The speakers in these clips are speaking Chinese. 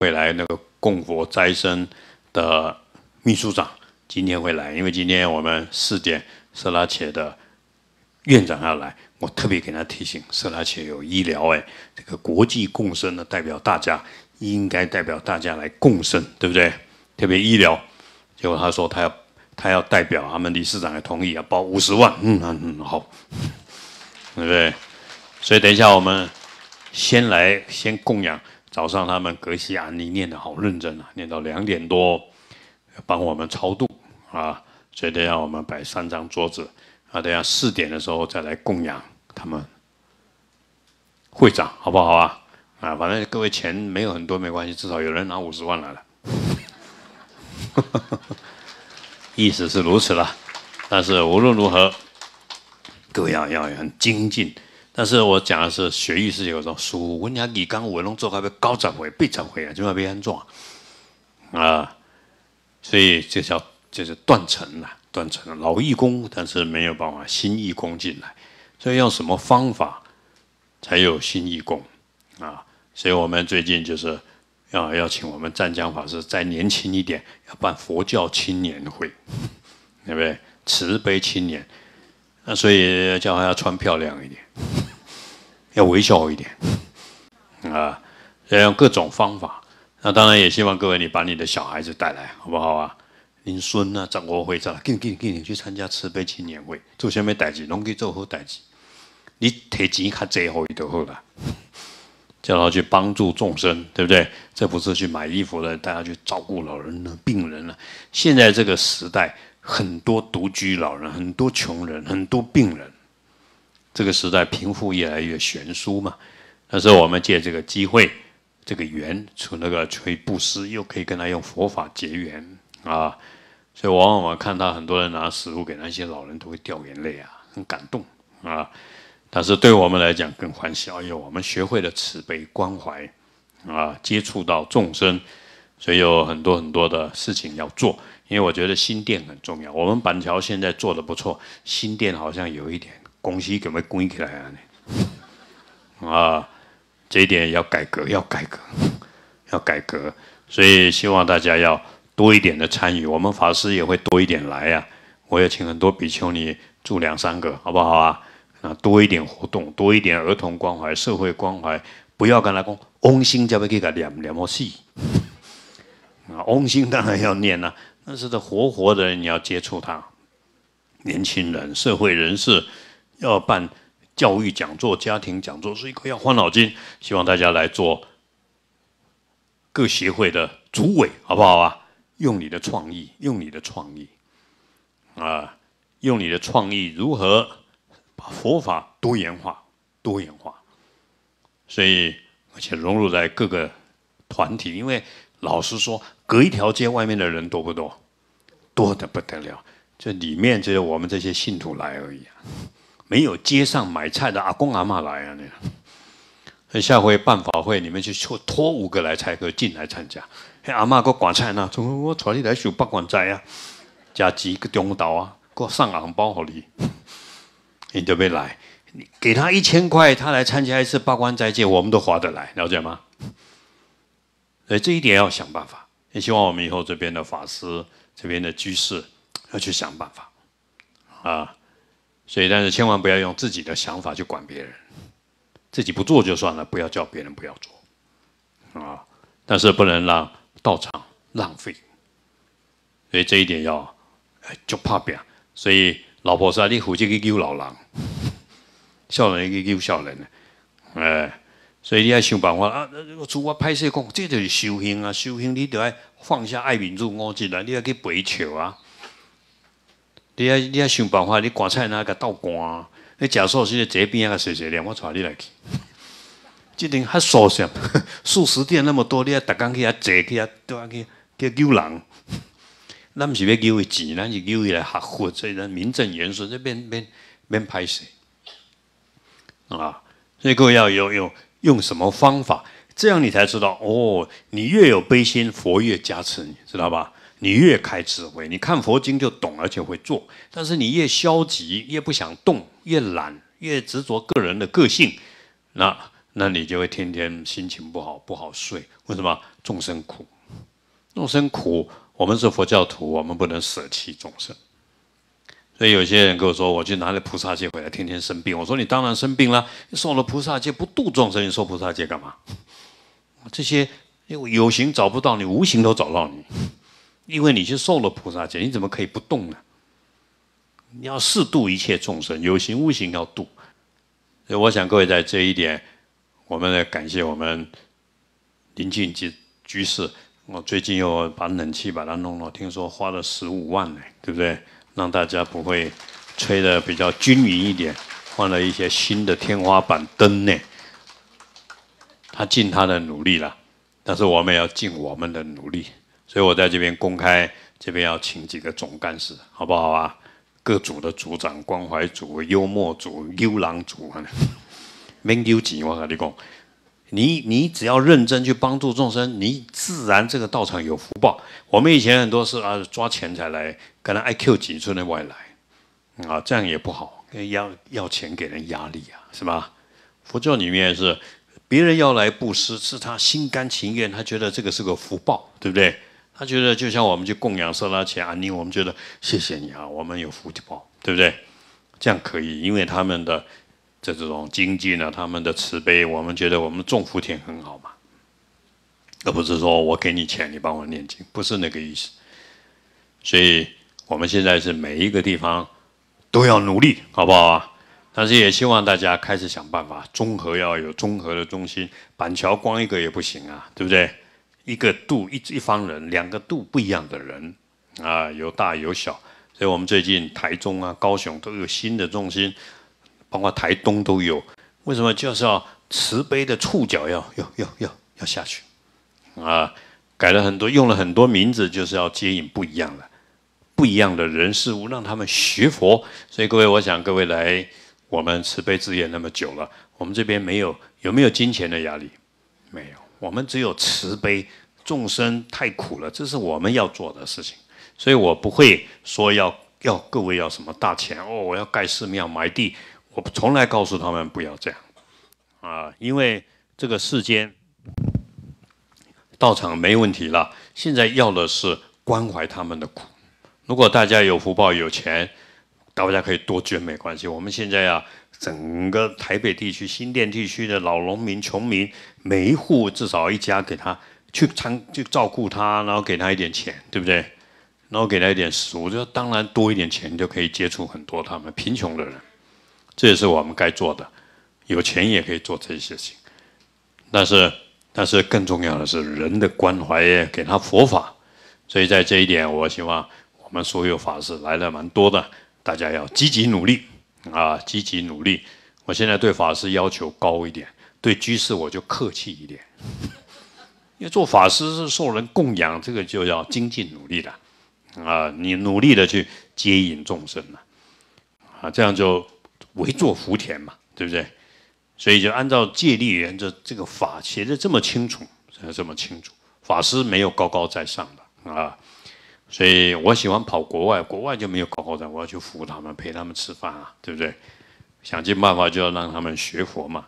未来那个供佛斋生的秘书长，今天会来，因为今天我们四点色拉切的院长要来，我特别给他提醒，色拉切有医疗，哎，这个国际共生呢，代表大家应该代表大家来共生，对不对？特别医疗，结果他说他要他要代表他们理事长的同意啊，包五十万，嗯嗯嗯，好，对不对？所以等一下我们先来先供养。早上他们格西安尼念的好认真啊，念到两点多，帮我们超度啊，所以定让我们摆三张桌子啊，等下四点的时候再来供养他们会长，好不好啊？啊，反正各位钱没有很多没关系，至少有人拿五十万来了，意思是如此了。但是无论如何，各位要要很精进。但是我讲的是学艺是有时候，我问你，你刚我龙做开被高展会、被层会啊，就要被安怎啊？所以这叫就是断层了，断层了。老义工，但是没有办法新义工进来，所以用什么方法才有新义工啊？所以我们最近就是要邀请我们湛江法师再年轻一点，要办佛教青年会，对不对？慈悲青年，那所以叫他要穿漂亮一点。要微笑一点啊！要用各种方法。那当然也希望各位你把你的小孩子带来，好不好啊？您孙啊，咱国会你给你给你去参加慈悲青年会，做什么代志，拢去做好代志。你提钱看最后一就好啦。叫他去帮助众生，对不对？这不是去买衣服的，大家去照顾老人了、病人了。现在这个时代，很多独居老人，很多穷人，很多病人。这个时代贫富越来越悬殊嘛，但是我们借这个机会，这个缘，从那个出布施，又可以跟他用佛法结缘啊，所以往往我看到很多人拿食物给那些老人都会掉眼泪啊，很感动啊，但是对我们来讲更欢喜，因为我们学会了慈悲关怀啊，接触到众生，所以有很多很多的事情要做，因为我觉得新店很重要，我们板桥现在做的不错，新店好像有一点。公司怎么关起来啊？啊，这一点要改革，要改革，要改革。所以希望大家要多一点的参与，我们法师也会多一点来啊。我也请很多比丘尼住两三个，好不好啊？啊，多一点活动，多一点儿童关怀、社会关怀，不要跟他讲嗡心，叫不给他念两毛戏。啊，嗡心当然要念啦，但是的活活的人你要接触他，年轻人、社会人士。要办教育讲座、家庭讲座，所以要换脑筋，希望大家来做各协会的主委，好不好啊？用你的创意，用你的创意，啊，用你的创意，如何把佛法多元化、多元化？所以，而且融入在各个团体。因为老实说，隔一条街外面的人多不多？多的不得了，这里面只有我们这些信徒来而已。没有街上买菜的阿公阿妈来啊！那下回办法会，你们就抽托五个来才可以进来参加。阿妈个管菜呢，从我传你来修八管斋啊，加几个中岛啊，给我送红包给你，你就别来。你给他一千块，他来参加一次八关斋戒，我们都划得来，了解吗？所以这一点要想办法。也希望我们以后这边的法师、这边的居士要去想办法啊。所以，但是千万不要用自己的想法去管别人，自己不做就算了，不要叫别人不要做，啊！但是不能让道场浪费，所以这一点要就怕别，所以老婆说：“你夫妻去救老狼，笑人给救笑人呢，哎，所以你要想办法啊，如果我拍摄工，这就是修行啊，修行你得放下爱、民著、五执啦，你要去悲笑啊。你啊，你要想办法，你瓜菜那个倒瓜，你假说是这边个食食量，我带你来去。即 阵较素食，素食店那么多，你要逐工去遐坐去遐，倒要去去勾人。咱是要勾伊钱，咱是勾伊来合伙，这人名正言顺这边边边拍摄。啊，这个要有有用什么方法？这样你才知道哦，你越有悲心，佛越加持你，知道吧？你越开智慧，你看佛经就懂，而且会做。但是你越消极，越不想动，越懒，越执着个人的个性，那那你就会天天心情不好，不好睡。为什么？众生苦，众生苦。我们是佛教徒，我们不能舍弃众生。所以有些人跟我说：“我去拿了菩萨戒回来，天天生病。”我说：“你当然生病了。你受了菩萨戒不度众生，你受菩萨戒干嘛？”这些有形找不到你，无形都找到你。因为你去受了菩萨戒，你怎么可以不动呢？你要适度一切众生，有形无形要度。所以我想各位在这一点，我们来感谢我们临近及居士。我最近又把冷气把它弄了，听说花了十五万呢，对不对？让大家不会吹的比较均匀一点，换了一些新的天花板灯呢。他尽他的努力了，但是我们也要尽我们的努力。所以我在这边公开，这边要请几个总干事，好不好啊？各组的组长，关怀组、幽默组、幽狼组，man 丢几万块你讲，你你只要认真去帮助众生，你自然这个道场有福报。我们以前很多是啊，抓钱才来，可能 IQ 几寸的外来啊，这样也不好，要要钱给人压力啊，是吧？佛教里面是别人要来布施，是他心甘情愿，他觉得这个是个福报，对不对？他觉得就像我们去供养色拉钱安你我们觉得谢谢你啊，我们有福报，对不对？这样可以，因为他们的这这种经济呢，他们的慈悲，我们觉得我们种福田很好嘛，而不是说我给你钱，你帮我念经，不是那个意思。所以我们现在是每一个地方都要努力，好不好啊？但是也希望大家开始想办法，综合要有综合的中心，板桥光一个也不行啊，对不对？一个度一一方人，两个度不一样的人，啊，有大有小，所以我们最近台中啊、高雄都有新的中心，包括台东都有。为什么就是要慈悲的触角要要要要要下去啊？改了很多，用了很多名字，就是要接引不一样的、不一样的人事物，让他们学佛。所以各位，我想各位来我们慈悲之业那么久了，我们这边没有有没有金钱的压力？没有。我们只有慈悲众生太苦了，这是我们要做的事情，所以我不会说要要各位要什么大钱哦，我要盖寺庙买地，我从来告诉他们不要这样，啊，因为这个世间道场没问题了，现在要的是关怀他们的苦。如果大家有福报有钱，大家可以多捐没关系，我们现在要。整个台北地区、新店地区的老农民、穷民，每一户至少一家给他去参、去照顾他，然后给他一点钱，对不对？然后给他一点食物。就当然多一点钱就可以接触很多他们贫穷的人，这也是我们该做的。有钱也可以做这些事情，但是，但是更重要的是人的关怀，给他佛法。所以在这一点，我希望我们所有法师来的蛮多的，大家要积极努力。啊，积极努力！我现在对法师要求高一点，对居士我就客气一点，因为做法师是受人供养，这个就要精进努力的啊！你努力的去接引众生嘛，啊，这样就为做福田嘛，对不对？所以就按照借力原则，这个法写的这么清楚，才这么清楚。法师没有高高在上的啊。所以我喜欢跑国外国外就没有高高的，我要去服务他们，陪他们吃饭啊，对不对？想尽办法就要让他们学佛嘛。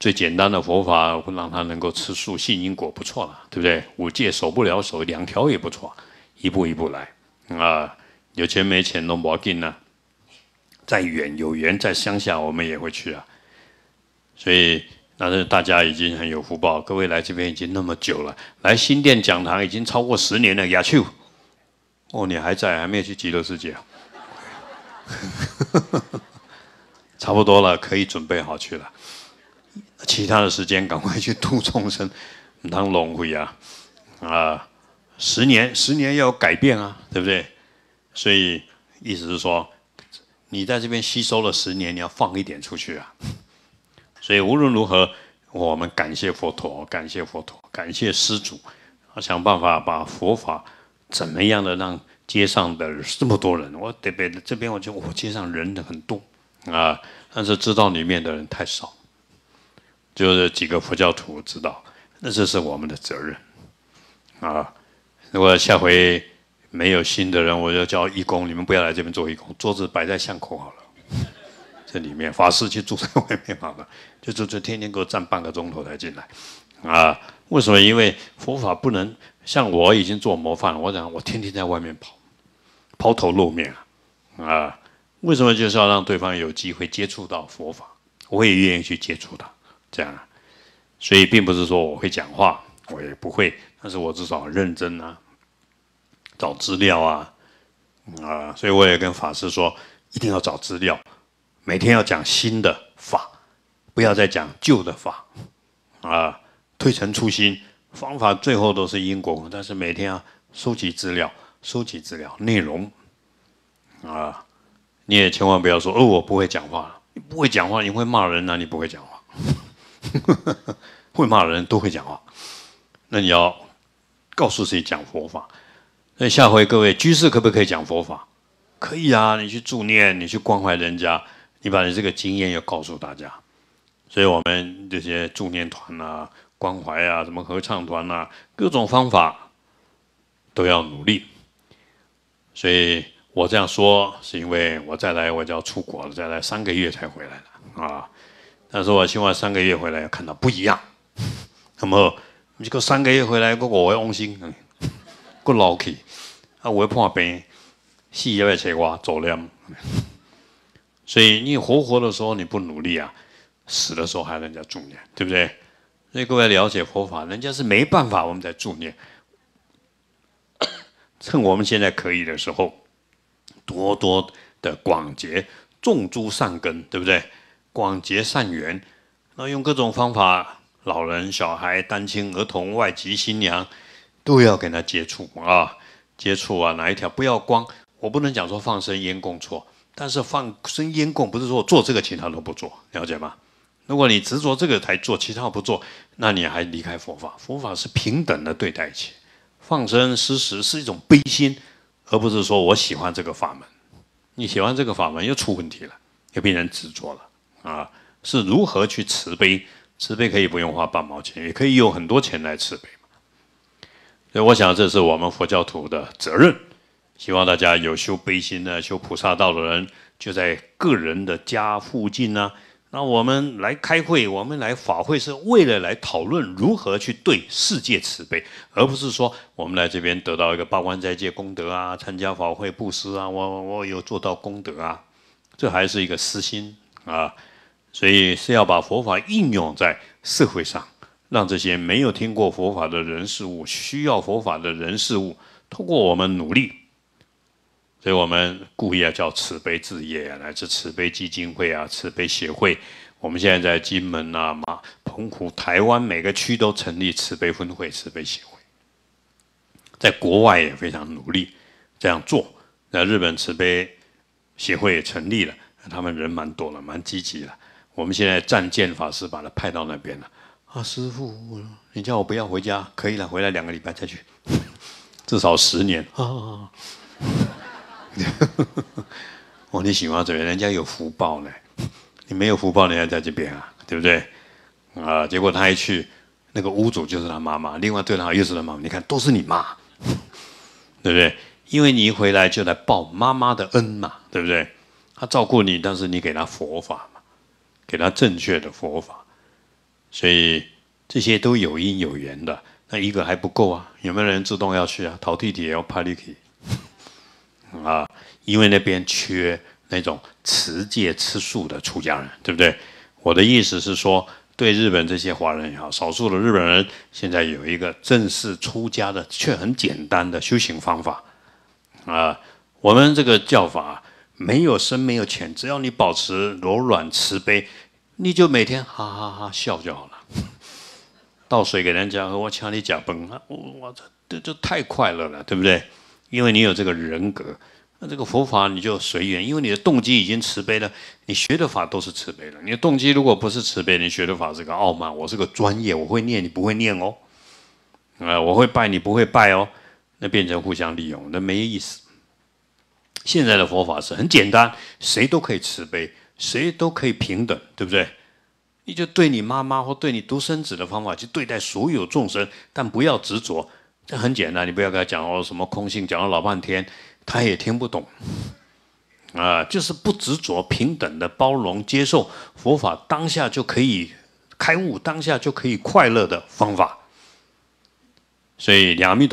最简单的佛法，让他能够吃素、信因果，不错了，对不对？五戒守不了，手，两条也不错，一步一步来啊。有钱没钱都不要紧呢。再远有缘，在乡下我们也会去啊。所以，那是大家已经很有福报，各位来这边已经那么久了，来新店讲堂已经超过十年了，雅丘。哦，你还在，还没有去极乐世界，差不多了，可以准备好去了。其他的时间赶快去度众生，当轮回啊，啊，十年，十年要改变啊，对不对？所以意思是说，你在这边吸收了十年，你要放一点出去啊。所以无论如何，我们感谢佛陀，感谢佛陀，感谢施主，想办法把佛法。怎么样的让街上的这么多人？我这边这边，我觉得我街上人很多啊，但是知道里面的人太少，就是几个佛教徒知道，那这是我们的责任啊。如果下回没有新的人，我就叫义工，你们不要来这边做义工，桌子摆在巷口好了。这里面法师就住 在外面好了，就就就天天给我站半个钟头才进来。啊，为什么？因为佛法不能像我已经做模范。我讲，我天天在外面跑，抛头露面啊。啊，为什么？就是要让对方有机会接触到佛法，我也愿意去接触他。这样，啊。所以并不是说我会讲话，我也不会，但是我至少认真啊，找资料啊，啊，所以我也跟法师说，一定要找资料，每天要讲新的法，不要再讲旧的法，啊。推陈出新，方法最后都是因果。但是每天要收集资料，收集资料内容，啊，你也千万不要说哦，我不会讲话。你不会讲话，你会骂人啊！你不会讲话，会骂人都会讲话。那你要告诉谁讲佛法？那下回各位居士可不可以讲佛法？可以啊！你去助念，你去关怀人家，你把你这个经验要告诉大家。所以我们这些助念团啊。关怀啊，什么合唱团呐，各种方法都要努力。所以我这样说，是因为我再来，我就要出国了，再来三个月才回来了啊。但是我希望三个月回来看到不一样。那么，这个三个月回来，我 o 会忘心，骨老气，啊，我会破病，四要切瓜，走了。所以你活活的时候你不努力啊，死的时候还人家重点，对不对？所以各位了解佛法，人家是没办法，我们在助念，趁我们现在可以的时候，多多的广结众诸善根，对不对？广结善缘，那用各种方法，老人、小孩、单亲儿童、外籍新娘，都要跟他接触啊，接触啊，哪一条不要光？我不能讲说放生烟供错，但是放生烟供不是说做这个其他都不做，了解吗？如果你执着这个才做，其他不做，那你还离开佛法。佛法是平等的对待一切，放生施食是一种悲心，而不是说我喜欢这个法门。你喜欢这个法门又出问题了，又被人执着了啊！是如何去慈悲？慈悲可以不用花半毛钱，也可以用很多钱来慈悲嘛。所以我想，这是我们佛教徒的责任。希望大家有修悲心的、修菩萨道的人，就在个人的家附近呢。那我们来开会，我们来法会是为了来讨论如何去对世界慈悲，而不是说我们来这边得到一个八关斋戒功德啊，参加法会布施啊，我我有做到功德啊，这还是一个私心啊，所以是要把佛法应用在社会上，让这些没有听过佛法的人事物，需要佛法的人事物，通过我们努力。所以我们故意要叫慈悲置业，啊，乃至慈悲基金会啊、慈悲协会。我们现在在金门啊、马、澎湖、台湾每个区都成立慈悲分会、慈悲协会。在国外也非常努力这样做。那日本慈悲协会也成立了，他们人蛮多了，蛮积极的。我们现在战舰法师把他派到那边了。啊，师傅，你叫我不要回家，可以了，回来两个礼拜再去，至少十年好。哦，你喜欢这边，人家有福报呢。你没有福报，你还在这边啊，对不对？啊，结果他一去，那个屋主就是他妈妈，另外对他又是他妈妈，你看都是你妈，对不对？因为你一回来就来报妈妈的恩嘛，对不对？他照顾你，但是你给他佛法嘛，给他正确的佛法，所以这些都有因有缘的。那一个还不够啊，有没有人自动要去啊？淘弟弟也要拍立体。啊，因为那边缺那种持戒吃素的出家人，对不对？我的意思是说，对日本这些华人也好，少数的日本人现在有一个正式出家的却很简单的修行方法啊。我们这个教法没有深没有浅，只要你保持柔软慈悲，你就每天哈哈哈笑就好了。倒水给人家喝，我抢你脚崩，我我这这这太快乐了，对不对？因为你有这个人格。那这个佛法你就随缘，因为你的动机已经慈悲了，你学的法都是慈悲的。你的动机如果不是慈悲，你学的法是个傲慢。我是个专业，我会念，你不会念哦。啊，我会拜，你不会拜哦，那变成互相利用，那没意思。现在的佛法是很简单，谁都可以慈悲，谁都可以平等，对不对？你就对你妈妈或对你独生子的方法去对待所有众生，但不要执着。这很简单，你不要跟他讲哦什么空性，讲了老半天。他也听不懂，啊，就是不执着，平等的包容接受佛法，当下就可以开悟，当下就可以快乐的方法。所以两米多。